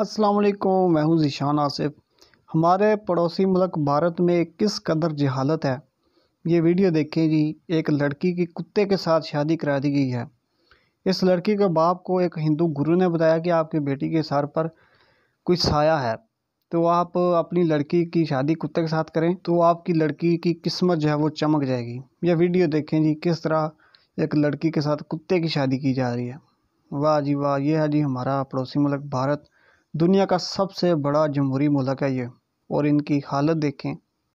अस्सलाम वालेकुम मैं हूँ ज़िशान आसिफ हमारे पड़ोसी मुल्क भारत में किस कदर जहालत है ये वीडियो देखें जी एक लड़की की कुत्ते के साथ शादी करा दी गई है इस लड़की के बाप को एक हिंदू गुरु ने बताया कि आपकी बेटी के सर पर कोई साया है तो आप अपनी लड़की की शादी कुत्ते के साथ करें तो आपकी लड़की की किस्मत जो है वो चमक जाएगी यह वीडियो देखें जी किस तरह एक लड़की के साथ कुत्ते की शादी की जा रही है वाह जी वाह ये है जी हमारा पड़ोसी मुल्क भारत दुनिया का सबसे बड़ा जमहूरी मुल्क है ये और इनकी हालत देखें